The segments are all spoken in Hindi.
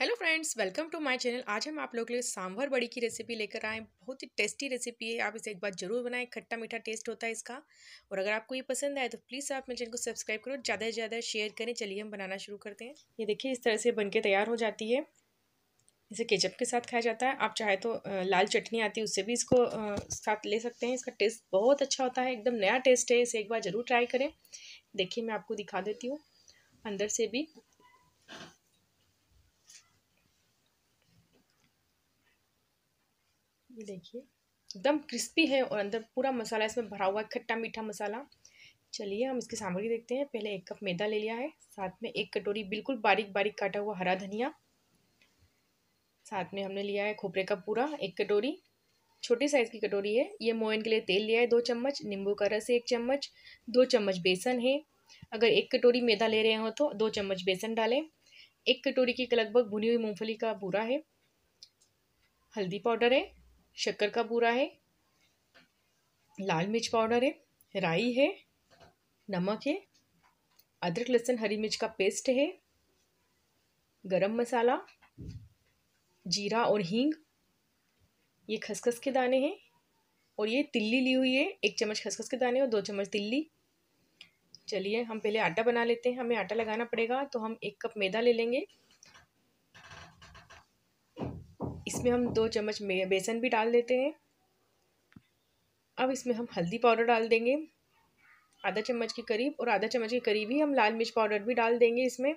hello friends welcome to my channel आज हम आप लोगों के लिए सांभर बड़ी की रेसिपी लेकर आए बहुत ही टेस्टी रेसिपी है आप इसे एक बार ज़रूर बनाएं खट्टा मीठा टेस्ट होता है इसका और अगर आपको ये पसंद आए तो प्लीज़ आप मेरे चैनल को सब्सक्राइब करो ज़्यादा से ज़्यादा शेयर करें चलिए हम बनाना शुरू करते हैं ये देखिए इस तरह से बन के तैयार हो जाती है इसे केचप के साथ खाया जाता है आप चाहे तो लाल चटनी आती है उससे भी इसको साथ ले सकते हैं इसका टेस्ट बहुत अच्छा होता है एकदम नया टेस्ट है इसे एक बार ज़रूर ट्राई करें देखिए मैं आपको दिखा देती हूँ अंदर से भी ये देखिए एकदम क्रिस्पी है और अंदर पूरा मसाला इसमें भरा हुआ है खट्टा मीठा मसाला चलिए हम इसकी सामग्री देखते हैं पहले एक कप मैदा ले लिया है साथ में एक कटोरी बिल्कुल बारीक बारीक काटा हुआ हरा धनिया साथ में हमने लिया है खोपरे का पूरा एक कटोरी छोटी साइज़ की कटोरी है ये मोयन के लिए तेल लिया है दो चम्मच नींबू का रस एक चम्मच दो चम्मच बेसन है अगर एक कटोरी मैदा ले रहे हो तो दो चम्मच बेसन डालें एक कटोरी की लगभग भुनी हुई मूंगफली का पूरा है हल्दी पाउडर है शक्कर का पूरा है लाल मिर्च पाउडर है राई है नमक है अदरक लहसुन हरी मिर्च का पेस्ट है गरम मसाला जीरा और हींग ये खसखस के दाने हैं और ये तिल्ली ली हुई है एक चम्मच खसखस के दाने और दो चम्मच तिल्ली चलिए हम पहले आटा बना लेते हैं हमें आटा लगाना पड़ेगा तो हम एक कप मैदा ले लेंगे इसमें हम दो चम्मच बेसन भी डाल देते हैं अब इसमें हम हल्दी पाउडर डाल देंगे आधा चम्मच के करीब और आधा चम्मच के करीब ही हम लाल मिर्च पाउडर भी डाल देंगे इसमें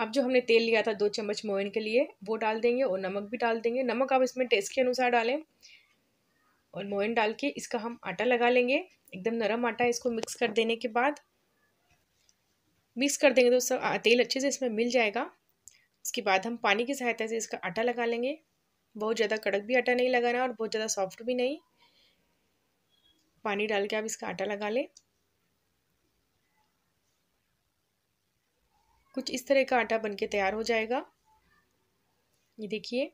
अब जो हमने तेल लिया था दो चम्मच मोइन के लिए वो डाल देंगे और नमक भी डाल देंगे नमक आप इसमें टेस्ट के अनुसार डालें और मोइन डाल के इसका हम आटा लगा लेंगे एकदम नरम आटा है इसको मिक्स कर देने के बाद मिक्स कर देंगे तो सब तेल अच्छे से इसमें मिल जाएगा इसके बाद हम पानी की सहायता से इसका आटा लगा लेंगे बहुत ज़्यादा कड़क भी आटा नहीं लगाना और बहुत ज़्यादा सॉफ्ट भी नहीं पानी डाल के आप इसका आटा लगा लें कुछ इस तरह का आटा बनके तैयार हो जाएगा ये देखिए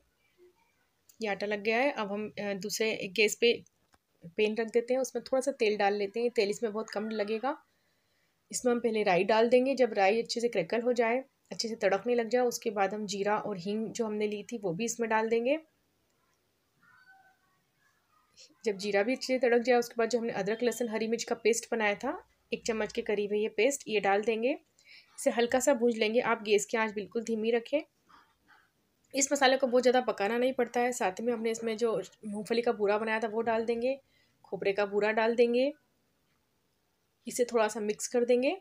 ये आटा लग गया है अब हम दूसरे गैस पे पेन रख देते हैं उसमें थोड़ा सा तेल डाल लेते हैं तेल इसमें बहुत कम लगेगा इसमें हम पहले राई डाल देंगे जब राई अच्छे से क्रैकल हो जाए अच्छे से तड़कने लग जाए उसके बाद हम जीरा और हींग जो हमने ली थी वो भी इसमें डाल देंगे जब जीरा भी अच्छे से तड़क जाए उसके बाद जो हमने अदरक लहसुन हरी मिर्च का पेस्ट बनाया था एक चम्मच के करीब है ये पेस्ट ये डाल देंगे इसे हल्का सा भूज लेंगे आप गैस की आँच बिल्कुल धीमी रखें इस मसाले को बहुत ज़्यादा पकाना नहीं पड़ता है साथ में हमने इसमें जो मूँगफली का बूरा बनाया था वो डाल देंगे खोपरे का बूरा डाल देंगे इसे थोड़ा सा मिक्स कर देंगे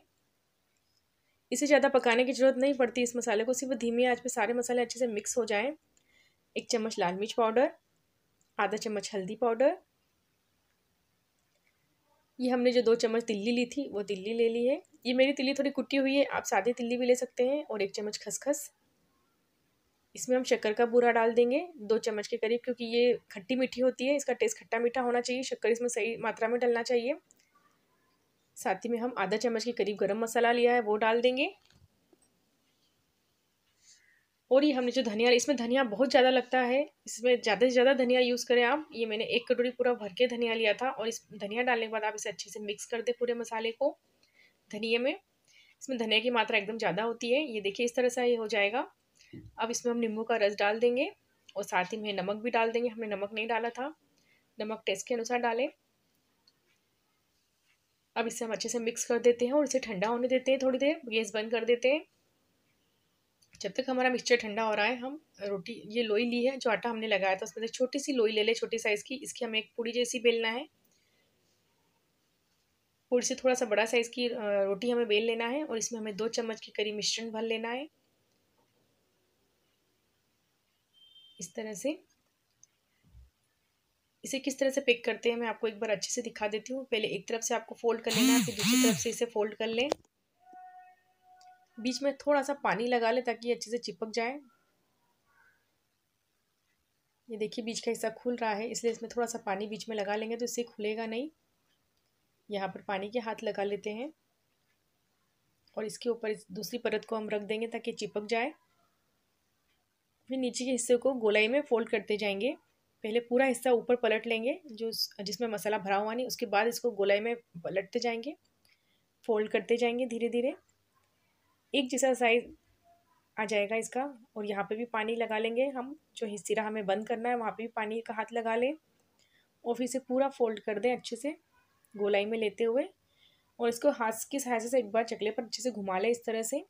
इसे ज़्यादा पकाने की ज़रूरत नहीं पड़ती इस मसाले को सिर्फ धीमी आँच पे सारे मसाले अच्छे से मिक्स हो जाएँ एक चम्मच लाल मिर्च पाउडर आधा चम्मच हल्दी पाउडर ये हमने जो दो चम्मच तिल्ली ली थी वो तिल्ली ले ली है ये मेरी तिल्ली थोड़ी कुटी हुई है आप सादी तिल्ली भी ले सकते हैं और एक चम्मच खसखस इसमें हम शक्कर का बूरा डाल देंगे दो चम्मच के करीब क्योंकि ये खट्टी मीठी होती है इसका टेस्ट खट्टा मीठा होना चाहिए शक्कर इसमें सही मात्रा में डलना चाहिए साथ ही में हम आधा चम्मच के करीब गरम मसाला लिया है वो डाल देंगे और ये हमने जो धनिया इसमें धनिया बहुत ज़्यादा लगता है इसमें ज़्यादा से ज़्यादा धनिया यूज़ करें आप ये मैंने एक कटोरी पूरा भर के धनिया लिया था और इस धनिया डालने के बाद आप इसे अच्छे से मिक्स कर दें पूरे मसाले को धनिया में इसमें धनिया की मात्रा एकदम ज़्यादा होती है ये देखिए इस तरह से ये हो जाएगा अब इसमें हम नींबू का रस डाल देंगे और साथ ही में नमक भी डाल देंगे हमने नमक नहीं डाला था नमक टेस्ट के अनुसार डालें अब इसे हम अच्छे से मिक्स कर देते हैं और इसे ठंडा होने देते हैं थोड़ी देर गैस बंद कर देते हैं जब तक हमारा मिक्सचर ठंडा हो रहा है हम रोटी ये लोई ली है जो आटा हमने लगाया था उसमें से छोटी सी लोई ले लें छोटी साइज़ की इसकी हमें एक पूड़ी जैसी बेलना है पूड़ी से थोड़ा सा बड़ा साइज़ की रोटी हमें बेल लेना है और इसमें हमें दो चम्मच के करीब मिश्रण भर लेना है इस तरह से इसे किस तरह से पिक करते हैं मैं आपको एक बार अच्छे से दिखा देती हूँ पहले एक तरफ से आपको फोल्ड कर लेना है फिर दूसरी तरफ से इसे फोल्ड कर लें बीच में थोड़ा सा पानी लगा लें ताकि अच्छे से चिपक जाए ये देखिए बीच का हिस्सा खुल रहा है इसलिए इसमें थोड़ा सा पानी बीच में लगा लेंगे तो इससे खुलेगा नहीं यहाँ पर पानी के हाथ लगा लेते हैं और इसके ऊपर इस दूसरी परत को हम रख देंगे ताकि चिपक जाए फिर नीचे के हिस्से को गोलाई में फोल्ड करते जाएंगे पहले पूरा हिस्सा ऊपर पलट लेंगे जो जिसमें मसाला भरा हुआ नहीं उसके बाद इसको गोलाई में पलटते जाएंगे फोल्ड करते जाएंगे धीरे धीरे एक जैसा साइज आ जाएगा इसका और यहाँ पे भी पानी लगा लेंगे हम जो सिरा हमें बंद करना है वहाँ पे भी पानी का हाथ लगा लें और फिर इसे पूरा फोल्ड कर दें अच्छे से गोलाई में लेते हुए और इसको हाथ की सहायता से एक बार चकले पर अच्छे से घुमा लें इस तरह से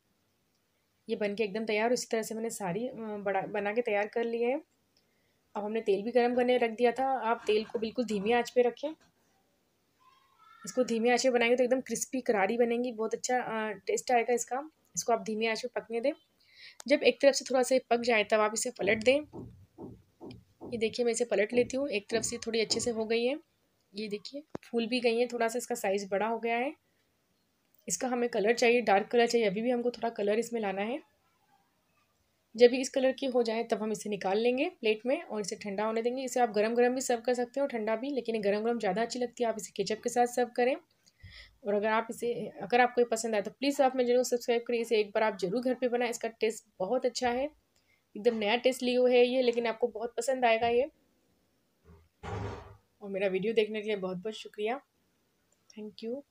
ये बन के एकदम तैयार इसी तरह से मैंने सारी बड़ा बना के तैयार कर लिया है अब हमने तेल भी गर्म करने रख दिया था आप तेल को बिल्कुल धीमी आँच पे रखें इसको धीमी आँच पर बनाएंगे तो एकदम क्रिस्पी करारी बनेंगी बहुत अच्छा टेस्ट आएगा इसका इसको आप धीमी आँच पर पकने दें जब एक तरफ से थोड़ा सा पक जाए तब आप इसे पलट दें ये देखिए मैं इसे पलट लेती हूँ एक तरफ से थोड़ी अच्छे से हो गई है ये देखिए फूल भी गई है थोड़ा सा इसका साइज़ बड़ा हो गया है इसका हमें कलर चाहिए डार्क कलर चाहिए अभी भी हमको थोड़ा कलर इसमें लाना है जब भी इस कलर की हो जाए तब हम इसे निकाल लेंगे प्लेट में और इसे ठंडा होने देंगे इसे आप गरम गरम भी सर्व कर सकते हो ठंडा भी लेकिन गरम गरम ज़्यादा अच्छी लगती है आप इसे केचप के साथ सर्व करें और अगर आप इसे अगर आपको ये पसंद आए तो प्लीज़ आप मैं जरूर सब्सक्राइब करिए इसे एक बार आप जरूर घर पर बनाएं इसका टेस्ट बहुत अच्छा है एकदम नया टेस्ट लियो है ये लेकिन आपको बहुत पसंद आएगा ये और मेरा वीडियो देखने के लिए बहुत बहुत शुक्रिया थैंक यू